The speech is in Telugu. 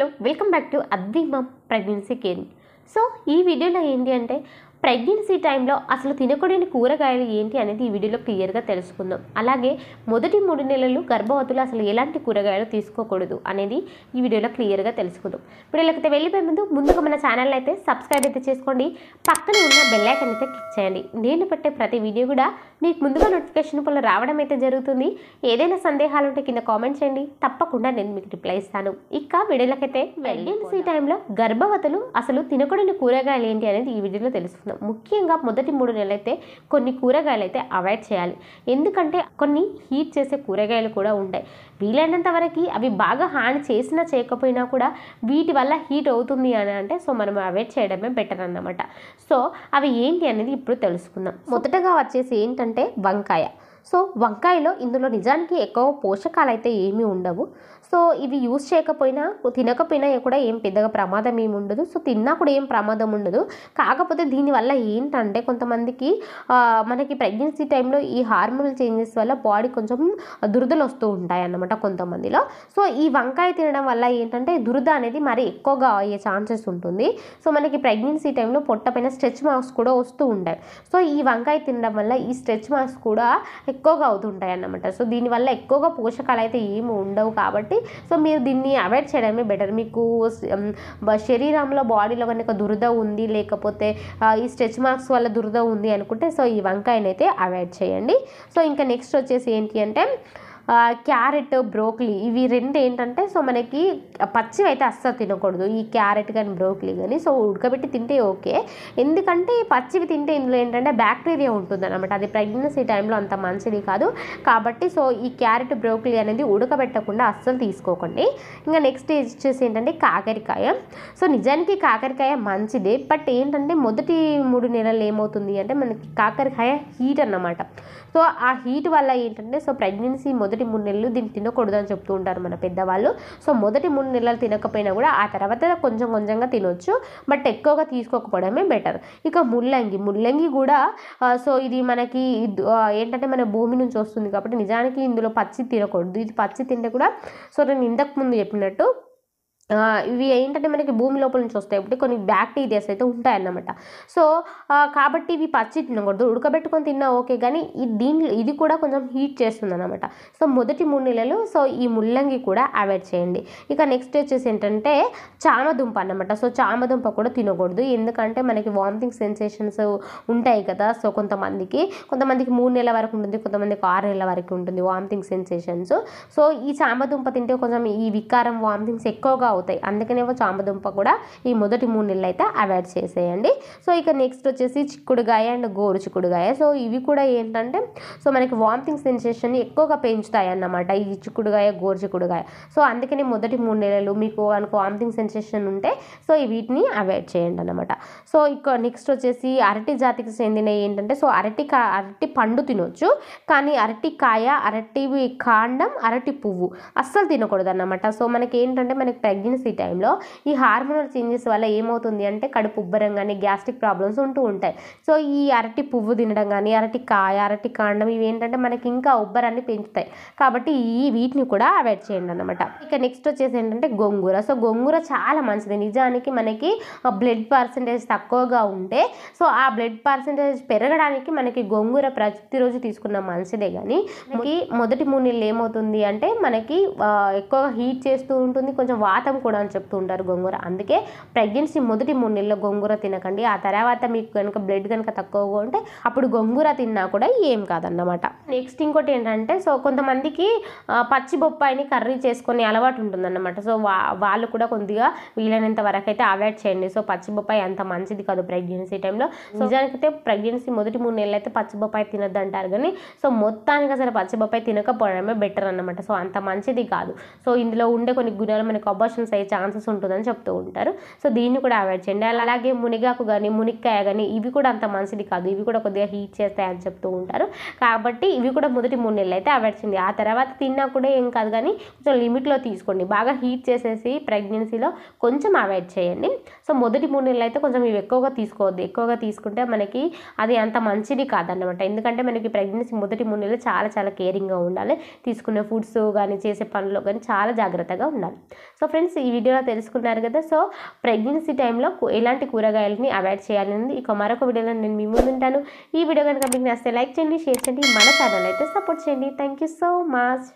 హలో వెల్కమ్ బ్యాక్ టు అద్దిమమ్ ప్రెగ్నెన్సీ కేర్ సో ఈ వీడియోలో ఏంటి అంటే ప్రెగ్నెన్సీ టైంలో అసలు తినకూడని కూరగాయలు ఏంటి అనేది ఈ వీడియోలో క్లియర్గా తెలుసుకుందాం అలాగే మొదటి మూడు నెలలు గర్భవతులు అసలు ఎలాంటి కూరగాయలు తీసుకోకూడదు అనేది ఈ వీడియోలో క్లియర్గా తెలుసుకుందాం ఇప్పుడు ఇలాగైతే వెళ్ళిపోయే ముందు ముందుగా మన ఛానల్ అయితే సబ్స్క్రైబ్ అయితే చేసుకోండి పక్కన ఉన్న బెల్లైకన్ అయితే క్లిక్ చేయండి నేను పెట్టే ప్రతి వీడియో కూడా మీకు ముందుగా నోటిఫికేషన్ పనులు రావడం అయితే జరుగుతుంది ఏదైనా సందేహాలు ఉంటే కింద కామెంట్ చేయండి తప్పకుండా నేను మీకు రిప్లై ఇస్తాను ఇక వీడియోలకైతే ఈ టైంలో గర్భవతులు అసలు తినకూడని కూరగాయలు ఏంటి అనేది ఈ వీడియోలో తెలుసుకుందాం ముఖ్యంగా మొదటి మూడు నెలలైతే కొన్ని కూరగాయలు అయితే అవాయిడ్ చేయాలి ఎందుకంటే కొన్ని హీట్ చేసే కూరగాయలు కూడా ఉంటాయి వీలైనంత వరకు అవి బాగా హాని చేసినా చేయకపోయినా కూడా వీటి వల్ల హీట్ అవుతుంది అని అంటే సో మనం అవాయిడ్ చేయడమే బెటర్ అన్నమాట సో అవి ఏంటి అనేది ఇప్పుడు తెలుసుకుందాం మొదటగా వచ్చేసి ఏంటంటే వంకాయ సో వంకాయలో ఇందులో నిజానికి ఎక్కువ పోషకాలు అయితే ఏమీ ఉండవు సో ఇవి యూజ్ చేయకపోయినా తినకపోయినా కూడా ఏం పెద్దగా ప్రమాదం ఏమి ఉండదు సో తిన్నా కూడా ఏం ప్రమాదం ఉండదు కాకపోతే దీనివల్ల ఏంటంటే కొంతమందికి మనకి ప్రెగ్నెన్సీ టైంలో ఈ హార్మోనల్ చేంజెస్ వల్ల బాడీ కొంచెం దురదలు వస్తూ ఉంటాయి అన్నమాట కొంతమందిలో సో ఈ వంకాయ తినడం వల్ల ఏంటంటే దురద అనేది మరి ఎక్కువగా అయ్యే ఛాన్సెస్ ఉంటుంది సో మనకి ప్రెగ్నెన్సీ టైంలో పొట్ట పైన స్ట్రెచ్ మార్క్స్ కూడా వస్తూ ఉంటాయి సో ఈ వంకాయ తినడం వల్ల ఈ స్ట్రెచ్ మార్క్స్ కూడా ఎక్కువగా అవుతుంటాయి అన్నమాట సో దీనివల్ల ఎక్కువగా పోషకాలు అయితే ఏమి ఉండవు కాబట్టి సో మీరు దీన్ని అవాయిడ్ చేయడమే బెటర్ మీకు శరీరంలో బాడీలో కనుక దురద ఉంది లేకపోతే ఈ స్ట్రెచ్ మార్క్స్ వల్ల దురద ఉంది అనుకుంటే సో ఈ వంకాయనైతే అవాయిడ్ చేయండి సో ఇంకా నెక్స్ట్ వచ్చేసి ఏంటి అంటే క్యారెట్ బ్రోక్లీ ఇవి రెండు ఏంటంటే సో మనకి పచ్చివి అయితే అస్సలు తినకూడదు ఈ క్యారెట్ కానీ బ్రోక్లీ కానీ సో ఉడకబెట్టి తింటే ఓకే ఎందుకంటే పచ్చివి తింటే ఇందులో ఏంటంటే బ్యాక్టీరియా ఉంటుంది అనమాట అది ప్రెగ్నెన్సీ టైంలో అంత మంచిది కాదు కాబట్టి సో ఈ క్యారెట్ బ్రోకలీ అనేది ఉడకబెట్టకుండా అస్సలు తీసుకోకండి ఇంకా నెక్స్ట్ వచ్చేసి ఏంటంటే కాకరకాయ సో నిజానికి కాకరకాయ మంచిదే బట్ ఏంటంటే మొదటి మూడు నెలలు ఏమవుతుంది అంటే మనకి కాకరకాయ హీట్ అన్నమాట సో ఆ హీట్ వల్ల ఏంటంటే సో ప్రెగ్నెన్సీ మొదటి మొదటి మూడు నెలలు దీన్ని తినకూడదు అని చెప్తూ ఉంటారు మన పెద్దవాళ్ళు సో మొదటి మూడు నెలలు తినకపోయినా కూడా ఆ తర్వాత కొంచెం కొంచెంగా తినొచ్చు బట్ ఎక్కువగా తీసుకోకపోవడమే బెటర్ ఇక ముల్లంగి ముల్లంగి కూడా సో ఇది మనకి ఏంటంటే మన భూమి నుంచి వస్తుంది కాబట్టి నిజానికి ఇందులో పచ్చి తినకూడదు ఇది పచ్చి తింటే కూడా సో నేను ఇంతకుముందు చెప్పినట్టు ఇవి ఏంటంటే మనకి భూమి లోపల నుంచి వస్తాయి కాబట్టి కొన్ని బ్యాక్టీరియాస్ అయితే ఉంటాయన్నమాట సో కాబట్టి ఇవి పచ్చి తినకూడదు ఉడకబెట్టుకొని తిన్నా ఓకే కానీ దీనిలో ఇది కూడా కొంచెం హీట్ చేస్తుంది అనమాట సో మొదటి మూడు నెలలు సో ఈ ముల్లంగి కూడా అవాయిడ్ చేయండి ఇక నెక్స్ట్ వచ్చేసి ఏంటంటే చామదుంప అనమాట సో చామదుంప కూడా తినకూడదు ఎందుకంటే మనకి వామిటింగ్ సెన్సేషన్స్ ఉంటాయి కదా సో కొంతమందికి కొంతమందికి మూడు నెలల వరకు ఉంటుంది కొంతమందికి ఆరు నెలల వరకు ఉంటుంది వామిటింగ్ సెన్సేషన్స్ సో ఈ చామదుంప తింటే కొంచెం ఈ వికారం వామిటింగ్స్ ఎక్కువగా అవుతాయి అందుకనే చామదుంప కూడా ఈ మొదటి మూడు నెలలు అయితే అవాయిడ్ చేసేయండి సో ఇక నెక్స్ట్ వచ్చేసి చిక్కుడుగాయ అండ్ గోరు చిక్కుడుగాయ సో ఇవి కూడా ఏంటంటే సో మనకి వామిటింగ్ సెన్సేషన్ ఎక్కువగా పెంచుతాయి అన్నమాట ఈ చిక్కుడుగాయ గోరు చిక్కుడుగాయ సో అందుకనే మొదటి మూడు నెలలు మీకు అనుకో వామిటింగ్ సెన్సేషన్ ఉంటే సో వీటిని అవాయిడ్ చేయండి అనమాట సో ఇక నెక్స్ట్ వచ్చేసి అరటి జాతికి చెందిన ఏంటంటే సో అరటి అరటి పండు తినొచ్చు కానీ అరటి కాయ అరటి కాండం అరటి పువ్వు అస్సలు తినకూడదు అన్నమాట సో మనకి ఏంటంటే మనకి ప్రెగ్నెంట్ ప్రెగ్నెన్సీ టైంలో ఈ హార్మోనల్ చేంజెస్ వల్ల ఏమవుతుంది అంటే కడుపు ఉబ్బరం కానీ గ్యాస్ట్రిక్ ప్రాబ్లమ్స్ ఉంటూ ఉంటాయి సో ఈ అరటి పువ్వు తినడం కానీ అరటి కాయ అరటి కాండం ఇవి ఏంటంటే మనకి ఇంకా ఉబ్బరాన్ని పెంచుతాయి కాబట్టి ఈ వీటిని కూడా అవాయిడ్ చేయండి అనమాట ఇక నెక్స్ట్ వచ్చేసి ఏంటంటే గోంగూర సో గోంగూర చాలా మంచిది నిజానికి మనకి బ్లడ్ పర్సంటేజ్ తక్కువగా ఉంటే సో ఆ బ్లడ్ పర్సంటేజ్ పెరగడానికి మనకి గోంగూర ప్రతిరోజు తీసుకున్న మంచిదే కానీ మనకి మొదటి మూడు ఏమవుతుంది అంటే మనకి ఎక్కువగా హీట్ చేస్తూ ఉంటుంది కొంచెం వాతం కూడా అని చెప్తూ ఉంటారు గోంగూర అందుకే ప్రెగ్నెన్సీ మొదటి మూడు నెలల్లో గోంగూర తినకండి ఆ తర్వాత మీకు కనుక బ్లడ్ కనుక తక్కువగా ఉంటే అప్పుడు గోంగూర తిన్నా కూడా ఏం కాదన్నమాట నెక్స్ట్ ఇంకోటి ఏంటంటే సో కొంతమందికి పచ్చి బొప్పాయిని కర్రీ చేసుకునే అలవాటు ఉంటుందన్నమాట సో వా వాళ్ళు కూడా కొద్దిగా వీలైనంత వరకు అయితే అవాయిడ్ చేయండి సో పచ్చి బొప్పాయి అంత మంచిది కాదు ప్రెగ్నెన్సీ టైంలో నిజానికైతే ప్రెగ్నెన్సీ మొదటి మూడు నెలలు అయితే పచ్చి బొప్పాయి తినద్దు అంటారు కానీ సో మొత్తానికి అసలు పచ్చి బొప్పాయి తినకపోవడమే బెటర్ అనమాట సో అంత మంచిది కాదు సో ఇందులో ఉండే కొన్ని గుణాలు మనకు అబ్బాషన్ ఇన్ఫెక్షన్స్ అయ్యే ఛాన్సెస్ ఉంటుందని చెప్తూ ఉంటారు సో దీన్ని కూడా అవాయిడ్ చేయండి అలాగే మునిగాకు కానీ మునిక్కాయ కానీ ఇవి కూడా అంత మంచిది కాదు ఇవి కూడా కొద్దిగా హీట్ చేస్తాయని చెప్తూ ఉంటారు కాబట్టి ఇవి కూడా మొదటి మూడు నెలలు అయితే అవాయిడ్ చేయండి ఆ తర్వాత తిన్నా కూడా ఏం కాదు కానీ కొంచెం లిమిట్లో తీసుకోండి బాగా హీట్ చేసేసి ప్రెగ్నెన్సీలో కొంచెం అవాయిడ్ చేయండి సో మొదటి మూడు నెలలు అయితే కొంచెం ఇవి ఎక్కువగా తీసుకోవద్దు ఎక్కువగా తీసుకుంటే మనకి అది అంత మంచిది కాదనమాట ఎందుకంటే మనకి ప్రెగ్నెన్సీ మొదటి మూడు నెలలు చాలా చాలా కేరింగ్గా ఉండాలి తీసుకునే ఫుడ్స్ కానీ చేసే పనులు కానీ చాలా జాగ్రత్తగా ఉండాలి సో ఫ్రెండ్స్ ఫ్రెండ్స్ ఈ వీడియోలో తెలుసుకున్నారు కదా సో ప్రెగ్నెన్సీ టైంలో ఎలాంటి కూరగాయలని అవాయిడ్ చేయాలని ఇక మరొక వీడియోలో నేను మీ ముందు ఉంటాను ఈ వీడియో కనుక మీకు నచ్చితే లైక్ చేయండి షేర్ చేయండి మన ఛానల్ అయితే సపోర్ట్ చేయండి థ్యాంక్ సో మచ్